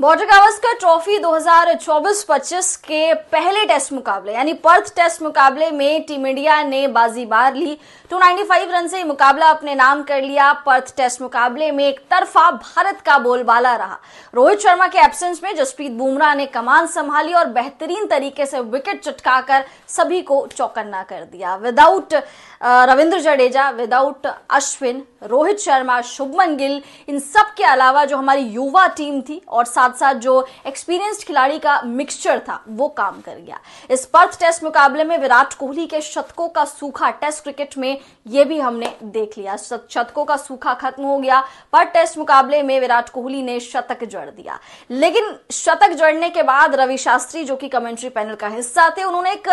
border Gavaskar trophy 2024-25 के पहले test मुकाबले यानी पर्थ टेस्ट मुकाबले में टीम इंडिया ने बाजी बार ली 295 रन से मुकाबला अपने नाम कर लिया पर्थ टेस्ट मुकाबले में एक तरफा भारत का बोलबाला रहा रोहित शर्मा के एब्सेंस में जसप्रीत बुमराह ने कमान संभाली और बेहतरीन तरीके से विकेट चटकाकर सभी को चौकन्ना कर दिया विदाउट रविंद्र जडेजा विदाउट अश्विन रोहित शर्मा शुभमन गिल इन सब के अलावा जो हमारी युवा टीम थी और साथ साथ साथ जो एक्सपीरियंस्ड खिलाड़ी का मिक्सचर था वो काम कर गया इस पर्थ टेस्ट मुकाबले में विराट कोहली के शतकों का सूखा टेस्ट क्रिकेट में ये भी हमने देख लिया शतकों का सूखा खत्म हो गया पर टेस्ट मुकाबले में विराट कोहली ने शतक जड़ दिया लेकिन शतक जड़ने के बाद रवि शास्त्री जो कि कमेंट्री पैनल का हिस्सा थे उन्होंने एक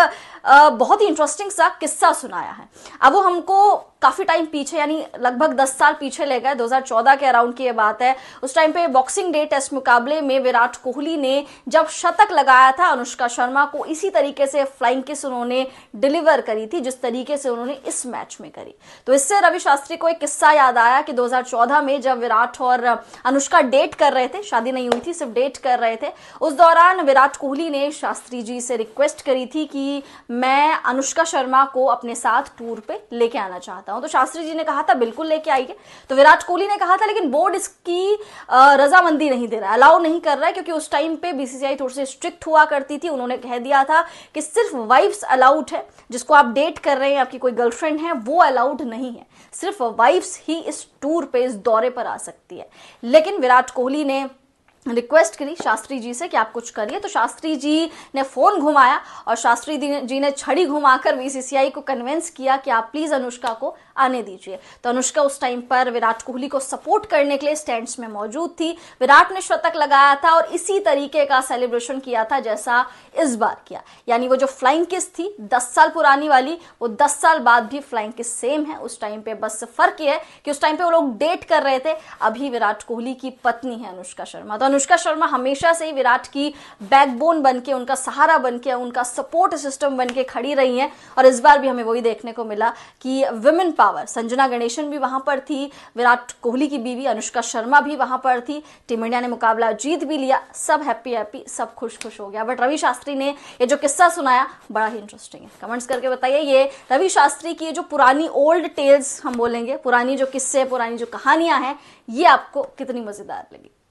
बहुत ही इंटरेस्टिंग सा किस्सा सुनाया है अब वो हमको काफी टाइम पीछे यानी लगभग 10 साल पीछे ले गए 2014 के अराउंड की ये बात है उस टाइम पे बॉक्सिंग डे टेस्ट मुकाबले में विराट कोहली ने जब शतक लगाया था अनुष्का शर्मा को इसी तरीके से फ्लाइंग किस उन्होंने डिलीवर करी थी जिस तरीके से उन्होंने इस मैच में करी तो इससे रवि शास्त्री को एक किस्सा याद आया कि 2014 में जब विराट और अनुष्का डेट कर रहे थे शादी नहीं हुई थी सिर्फ डेट कर रहे थे उस दौरान विराट कोहली ने शास्त्री जी से रिक्वेस्ट करी थी कि मैं अनुष्का शर्मा को अपने साथ टूर पे लेके आना चाहता हूं तो शास्त्री जी ने कहा था बिल्कुल लेके आइए तो विराट कोहली ने कहा था लेकिन बोर्ड इसकी रजामंदी नहीं दे रहा अलाउ नहीं नहीं कर रहा है क्योंकि उस टाइम पे बीसीसीआई थोड़ी सी स्ट्रिक्ट हुआ करती थी उन्होंने कह दिया था कि सिर्फ वाइफ्स अलाउड है जिसको आप डेट कर रहे हैं आपकी कोई गर्लफ्रेंड है वो अलाउड नहीं है सिर्फ वाइफ्स ही इस टूर पे इस दौरे पर आ सकती है लेकिन विराट कोहली ने रिक्वेस्ट करी शास्त्री जी से कि आप कुछ करिए तो शास्त्री जी ने फ़ोन घुमाया और शास्त्री जी ने छड़ी घुमाकर बीसीसीआई को कन्विंस किया कि आप प्लीज़ अनुष्का को आने दीजिए तो अनुष्का उस टाइम पर विराट कोहली को सपोर्ट करने के लिए स्टैंड्स में मौजूद थी विराट ने शतक लगाया था और इसी तरीके का सेलिब्रेशन किया था जैसा इस बार किया यानी वो जो फ्लाइंग किस थी दस साल पुरानी वाली वो दस साल बाद भी फ्लाइंग किस सेम है उस टाइम पे बस फर्क यह है कि उस टाइम पे वो लोग डेट कर रहे थे अभी विराट कोहली की पत्नी है अनुष्का शर्मा तो अनुष्का शर्मा हमेशा से ही विराट की बैकबोन बन के उनका सहारा बन के उनका सपोर्ट सिस्टम बन के खड़ी रही हैं और इस बार भी हमें वही देखने को मिला कि वुमेन पावर संजना गणेशन भी वहां पर थी विराट कोहली की बीवी अनुष्का शर्मा भी वहां पर थी टीम इंडिया ने मुकाबला जीत भी लिया सब हैप्पी हैप्पी सब खुश खुश हो गया बट रवि शास्त्री ने ये जो किस्सा सुनाया बड़ा ही इंटरेस्टिंग है कमेंट्स करके बताइए ये रवि शास्त्री की जो पुरानी ओल्ड टेल्स हम बोलेंगे पुरानी जो किस्से पुरानी जो कहानियां हैं ये आपको कितनी मजेदार लगी